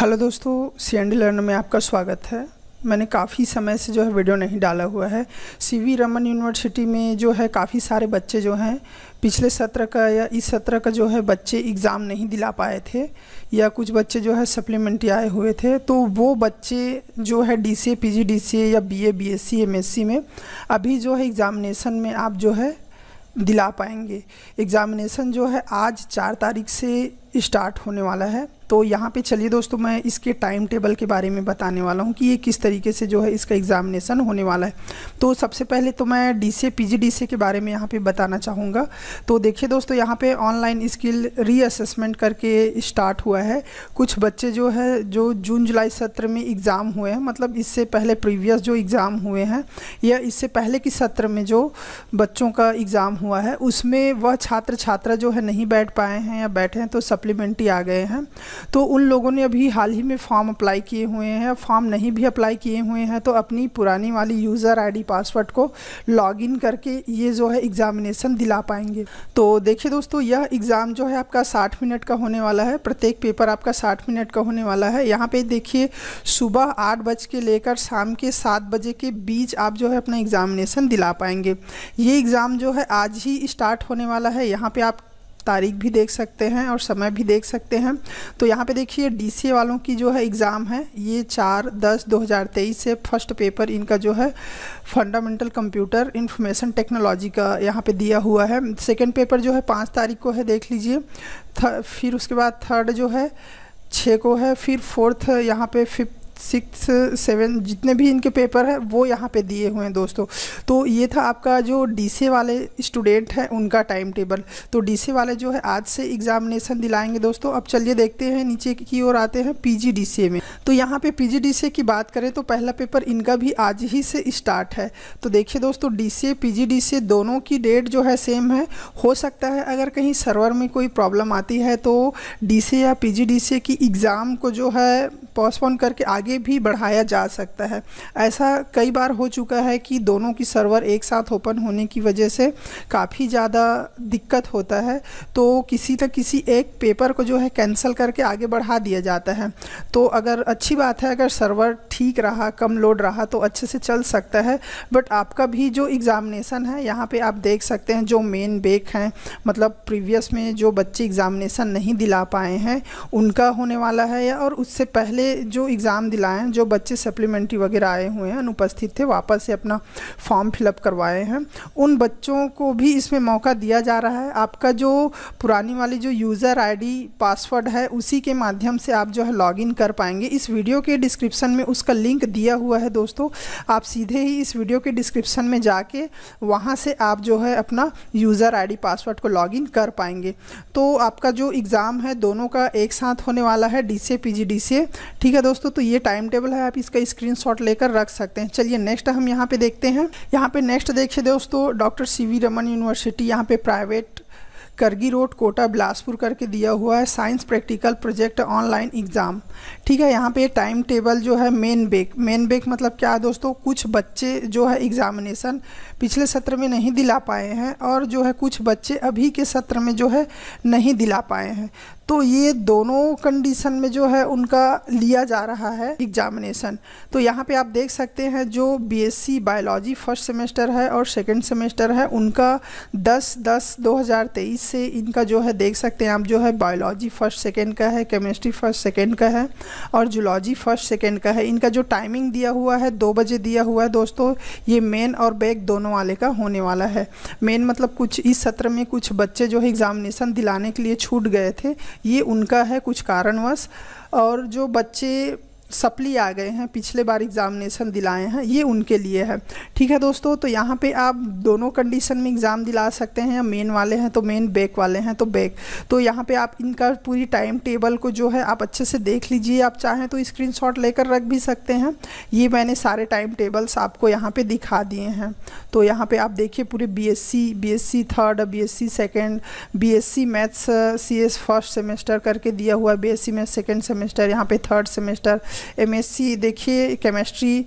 hello दोस्तों C N D learn में आपका स्वागत है मैंने काफ़ी समय से जो है वीडियो नहीं डाला हुआ है सी वी रमन यूनिवर्सिटी में जो है काफ़ी सारे बच्चे जो हैं पिछले सत्र का या इस सत्र का जो है बच्चे एग्ज़ाम नहीं दिला पाए थे या कुछ बच्चे जो है सप्लीमेंट्री आए हुए थे तो वो बच्चे जो है D C A P G D C A या B A B S C M S C में अभी जो है एग्ज़ामिनेसन में आप जो है दिला पाएंगे एग्ज़ामिनेसन जो है आज चार तारीख से स्टार्ट होने वाला है तो यहाँ पे चलिए दोस्तों मैं इसके टाइम टेबल के बारे में बताने वाला हूँ कि ये किस तरीके से जो है इसका एग्ज़ामिनेसन होने वाला है तो सबसे पहले तो मैं डी से पी के बारे में यहाँ पे बताना चाहूँगा तो देखिए दोस्तों यहाँ पे ऑनलाइन स्किल रीअसेसमेंट करके स्टार्ट हुआ है कुछ बच्चे जो है जो जून जुलाई सत्र में एग्ज़ाम हुए हैं मतलब इससे पहले प्रीवियस जो एग्ज़ाम हुए हैं या इससे पहले के सत्र में जो बच्चों का एग्ज़ाम हुआ है उसमें वह छात्र छात्रा जो है नहीं बैठ पाए हैं या बैठे हैं तो सप्लीमेंट्री आ गए हैं तो उन लोगों ने अभी हाल ही में फॉर्म अप्लाई किए हुए हैं फॉर्म नहीं भी अप्लाई किए हुए हैं तो अपनी पुरानी वाली यूज़र आईडी पासवर्ड को लॉगिन करके ये जो है एग्ज़ामिनेसन दिला पाएंगे तो देखिए दोस्तों यह एग्ज़ाम जो है आपका साठ मिनट का होने वाला है प्रत्येक पेपर आपका साठ मिनट का होने वाला है यहाँ पे देखिए सुबह आठ बज के लेकर शाम के सात बजे के बीच आप जो है अपना एग्ज़ामिनेसन दिला पाएंगे ये एग्ज़ाम जो है आज ही स्टार्ट होने वाला है यहाँ पर आप तारीख भी देख सकते हैं और समय भी देख सकते हैं तो यहाँ पे देखिए डीसीए वालों की जो है एग्ज़ाम है ये चार दस तेईस से फर्स्ट पेपर इनका जो है फंडामेंटल कंप्यूटर इन्फॉर्मेशन टेक्नोलॉजी का यहाँ पे दिया हुआ है सेकेंड पेपर जो है पाँच तारीख को है देख लीजिए फिर उसके बाद थर्ड जो है छः को है फिर फोर्थ यहाँ पे फिफ सिक्स सेवन जितने भी इनके पेपर है वो यहाँ पे दिए हुए हैं दोस्तों तो ये था आपका जो डीसी वाले स्टूडेंट हैं उनका टाइम टेबल तो डीसी वाले जो है आज से एग्जामिनेशन दिलाएंगे दोस्तों अब चलिए देखते हैं नीचे की ओर आते हैं पी में तो यहाँ पे पी की बात करें तो पहला पेपर इनका भी आज ही से स्टार्ट है तो देखिए दोस्तों डी पीजीडीसीए दोनों की डेट जो है सेम है हो सकता है अगर कहीं सर्वर में कोई प्रॉब्लम आती है तो डी या पी की एग्ज़ाम को जो है पोस्टपोन करके आगे आगे भी बढ़ाया जा सकता है ऐसा कई बार हो चुका है कि दोनों की सर्वर एक साथ ओपन होने की वजह से काफ़ी ज़्यादा दिक्कत होता है तो किसी न किसी एक पेपर को जो है कैंसिल करके आगे बढ़ा दिया जाता है तो अगर अच्छी बात है अगर सर्वर ठीक रहा कम लोड रहा तो अच्छे से चल सकता है बट आपका भी जो एग्ज़ामिनेशन है यहाँ पे आप देख सकते हैं जो मेन बेक हैं मतलब प्रीवियस में जो बच्चे एग्ज़ामिनेसन नहीं दिला पाए हैं उनका होने वाला है या और उससे पहले जो एग्ज़ाम दिलाए हैं जो बच्चे सप्लीमेंट्री वगैरह आए हुए हैं अनुपस्थित थे वापस से अपना फॉर्म फिलअप करवाए हैं उन बच्चों को भी इसमें मौका दिया जा रहा है आपका जो पुरानी वाली जो यूज़र आई पासवर्ड है उसी के माध्यम से आप जो है लॉग कर पाएंगे इस वीडियो के डिस्क्रिप्शन में उसका उसका लिंक दिया हुआ है दोस्तों आप सीधे ही इस वीडियो के डिस्क्रिप्शन में जाके वहाँ से आप जो है अपना यूज़र आईडी पासवर्ड को लॉगिन कर पाएंगे तो आपका जो एग्ज़ाम है दोनों का एक साथ होने वाला है डी से पी ठीक है दोस्तों तो ये टाइम टेबल है आप इसका स्क्रीन लेकर रख सकते हैं चलिए नेक्स्ट हम यहाँ पर देखते हैं यहाँ पर नेक्स्ट देखिए दोस्तों डॉक्टर सी रमन यूनिवर्सिटी यहाँ पर प्राइवेट करगी रोड कोटा बिलासपुर करके दिया हुआ है science practical project online exam ठीक है यहाँ पे टाइम टेबल जो है मेन बेक मेन बेक मतलब क्या है दोस्तों कुछ बच्चे जो है एग्ज़ामिनेसन पिछले सत्र में नहीं दिला पाए हैं और जो है कुछ बच्चे अभी के सत्र में जो है नहीं दिला पाए हैं तो ये दोनों कंडीशन में जो है उनका लिया जा रहा है एग्जामिनेशन तो यहाँ पे आप देख सकते हैं जो बीएससी बायोलॉजी फर्स्ट सेमेस्टर है और सेकंड सेमेस्टर है उनका 10 10 2023 से इनका जो है देख सकते हैं आप जो है बायोलॉजी फर्स्ट सेकेंड का है केमिस्ट्री फर्स्ट सेकेंड का है और जुलॉजी फर्स्ट सेकेंड का है इनका जो टाइमिंग दिया हुआ है दो बजे दिया हुआ है दोस्तों ये मेन और बैक दोनों वाले का होने वाला है मेन मतलब कुछ इस सत्र में कुछ बच्चे जो है एग्ज़ामिनेशन दिलाने के लिए छूट गए थे ये उनका है कुछ कारणवश और जो बच्चे सप्ली आ गए हैं पिछले बार एग्ज़ामिनेशन दिलाए हैं ये उनके लिए है ठीक है दोस्तों तो यहाँ पे आप दोनों कंडीशन में एग्ज़ाम दिला सकते हैं मेन वाले हैं तो मेन बैक वाले हैं तो बैक तो यहाँ पे आप इनका पूरी टाइम टेबल को जो है आप अच्छे से देख लीजिए आप चाहें तो स्क्रीन लेकर रख भी सकते हैं ये मैंने सारे टाइम टेबल्स आपको यहाँ पर दिखा दिए हैं तो यहाँ पर आप देखिए पूरे B S C B S C third B S C second B S C maths C S first semester करके दिया हुआ है B S C math second semester यहाँ पर थर्ड सेमेस्टर एमएससी देखिए केमिस्ट्री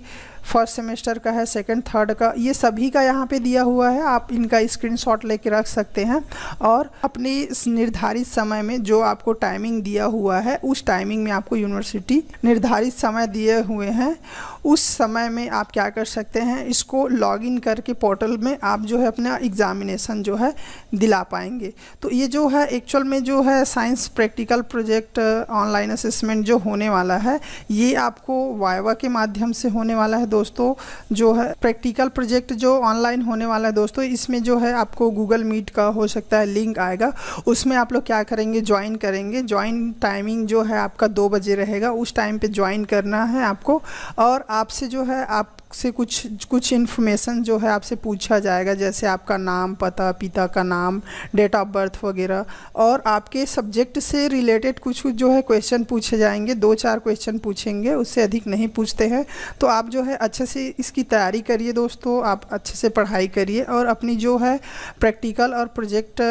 फर्स्ट सेमेस्टर का है second third का ये सभी का यहाँ पे दिया हुआ है आप इनका स्क्रीनशॉट लेके रख सकते हैं और अपने निर्धारित समय में जो आपको टाइमिंग दिया हुआ है उस टाइमिंग में आपको यूनिवर्सिटी निर्धारित समय दिए हुए हैं उस समय में आप क्या कर सकते हैं इसको लॉग इन करके पोर्टल में आप जो है अपना एग्ज़ामिनेसन जो है दिला पाएंगे तो ये जो है एक्चुअल में जो है science practical project online assessment जो होने वाला है ये आपको वाइवा के माध्यम से होने वाला है दोस्तों जो है प्रैक्टिकल प्रोजेक्ट जो ऑनलाइन होने वाला है दोस्तों इसमें जो है आपको गूगल मीट का हो सकता है लिंक आएगा उसमें आप लोग क्या करेंगे ज्वाइन करेंगे ज्वाइन टाइमिंग जो है आपका दो बजे रहेगा उस टाइम पे ज्वाइन करना है आपको और आपसे जो है आपसे कुछ कुछ इन्फॉर्मेशन जो है आपसे पूछा जाएगा जैसे आपका नाम पता पिता का नाम डेट ऑफ बर्थ वगैरह और आपके सब्जेक्ट से रिलेटेड कुछ जो है क्वेश्चन पूछे जाएंगे दो चार क्वेश्चन पूछेंगे उससे अधिक नहीं पूछते हैं तो आप जो है अच्छे से इसकी तैयारी करिए दोस्तों आप अच्छे से पढ़ाई करिए और अपनी जो है प्रैक्टिकल और प्रोजेक्ट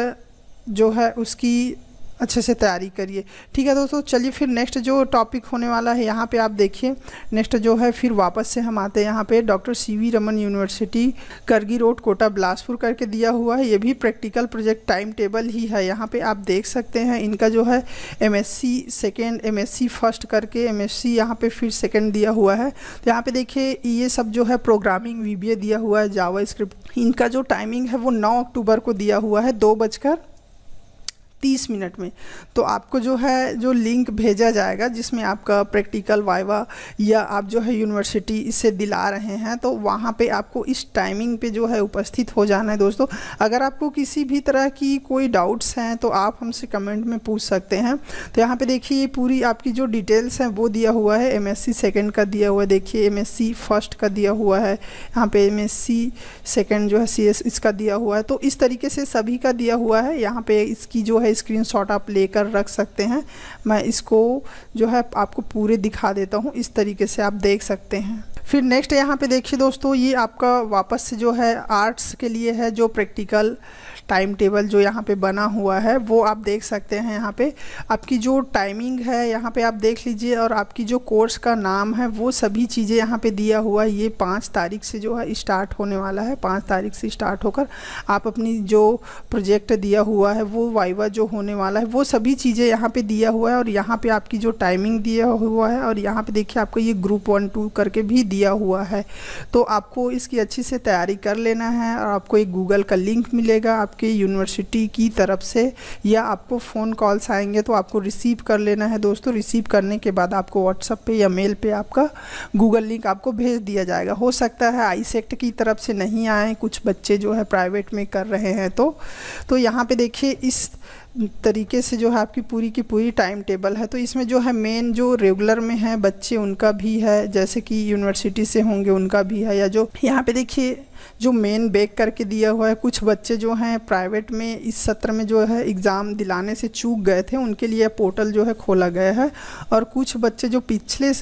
जो है उसकी अच्छे से तैयारी करिए ठीक है दोस्तों चलिए फिर नेक्स्ट जो टॉपिक होने वाला है यहाँ पे आप देखिए नेक्स्ट जो है फिर वापस से हम आते हैं यहाँ पे doctor C V Raman university Kargi road Kota Bilaspur करके दिया हुआ है ये भी प्रैक्टिकल प्रोजेक्ट टाइम टेबल ही है यहाँ पे आप देख सकते हैं इनका जो है M S C second M S C first करके एम एस सी यहाँ पर फिर सेकेंड दिया हुआ है तो यहाँ पर देखिए ये सब जो है प्रोग्रामिंग वी बी ए दिया हुआ है जावा स्क्रिप्ट इनका जो टाइमिंग है वो नौ अक्टूबर को दिया हुआ है दो बजकर तीस मिनट में तो आपको जो है जो लिंक भेजा जाएगा जिसमें आपका प्रैक्टिकल वाइवा या आप जो है यूनिवर्सिटी इससे दिला रहे हैं तो वहाँ पे आपको इस टाइमिंग पे जो है उपस्थित हो जाना है दोस्तों अगर आपको किसी भी तरह की कोई डाउट्स हैं तो आप हमसे कमेंट में पूछ सकते हैं तो यहाँ पे देखिए पूरी आपकी जो डिटेल्स हैं वो दिया हुआ है एम एस सेकेंड का दिया हुआ है देखिए एम एस फर्स्ट का दिया हुआ है यहाँ पर एम एस सेकेंड जो है सी इसका दिया हुआ है तो इस तरीके से सभी का दिया हुआ है यहाँ पर इसकी जो है इसका स्क्रीनशॉट आप लेकर रख सकते हैं मैं इसको जो है आपको पूरे दिखा देता हूँ इस तरीके से आप देख सकते हैं फिर नेक्स्ट यहाँ पे देखिए दोस्तों ये आपका वापस से जो है आर्ट्स के लिए है जो प्रैक्टिकल टाइम टेबल जो यहाँ पे बना हुआ है वो आप देख सकते हैं यहाँ पे आपकी जो टाइमिंग है यहाँ पे आप देख लीजिए और आपकी जो कोर्स का नाम है वो सभी चीज़ें यहाँ पे दिया हुआ है ये पाँच तारीख से जो है स्टार्ट होने वाला है पाँच तारीख से स्टार्ट होकर आप अपनी जो प्रोजेक्ट दिया हुआ है वो वाइवा जो होने वाला है वो सभी चीज़ें यहाँ पर दिया हुआ है और यहाँ पर आपकी जो टाइमिंग दिया हुआ है और यहाँ पर देखिए आपको ये ग्रुप वन टू करके भी दिया हुआ है तो आपको इसकी अच्छी से तैयारी कर लेना है और आपको एक गूगल का लिंक मिलेगा आपके आपके यूनिवर्सिटी की तरफ से या आपको फ़ोन कॉल्स आएंगे तो आपको रिसीव कर लेना है दोस्तों रिसीव करने के बाद आपको व्हाट्सअप पे या मेल पे आपका गूगल लिंक आपको भेज दिया जाएगा हो सकता है आई सेक्ट की तरफ से नहीं आए कुछ बच्चे जो है प्राइवेट में कर रहे हैं तो, तो यहाँ पर देखिए इस तरीके से जो है आपकी पूरी की पूरी टाइम टेबल है तो इसमें जो है मेन जो रेगुलर में है बच्चे उनका भी है जैसे कि यूनिवर्सिटी से होंगे उनका भी है या जो यहाँ पे देखिए जो मेन बेक करके दिया हुआ है कुछ बच्चे जो हैं प्राइवेट में इस सत्र में जो है एग्ज़ाम दिलाने से चूक गए थे उनके लिए पोर्टल जो है खोला गया है और कुछ बच्चे जो पिछले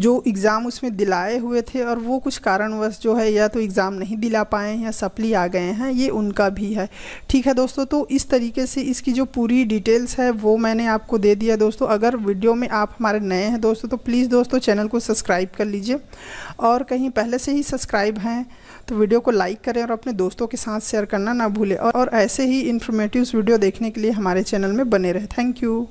जो एग्ज़ाम उसमें दिलाए हुए थे और वो कुछ कारणवश जो है या तो एग्ज़ाम नहीं दिला पाए हैं या सप्ली आ गए हैं ये उनका भी है ठीक है दोस्तों तो इस तरीके से इस इसकी जो पूरी डिटेल्स है वो मैंने आपको दे दिया दोस्तों अगर वीडियो में आप हमारे नए हैं दोस्तों तो प्लीज़ दोस्तों चैनल को सब्सक्राइब कर लीजिए और कहीं पहले से ही सब्सक्राइब हैं तो वीडियो को लाइक करें और अपने दोस्तों के साथ शेयर करना ना भूलें और ऐसे ही इन्फॉर्मेटिव वीडियो देखने के लिए हमारे चैनल में बने रहें थैंक यू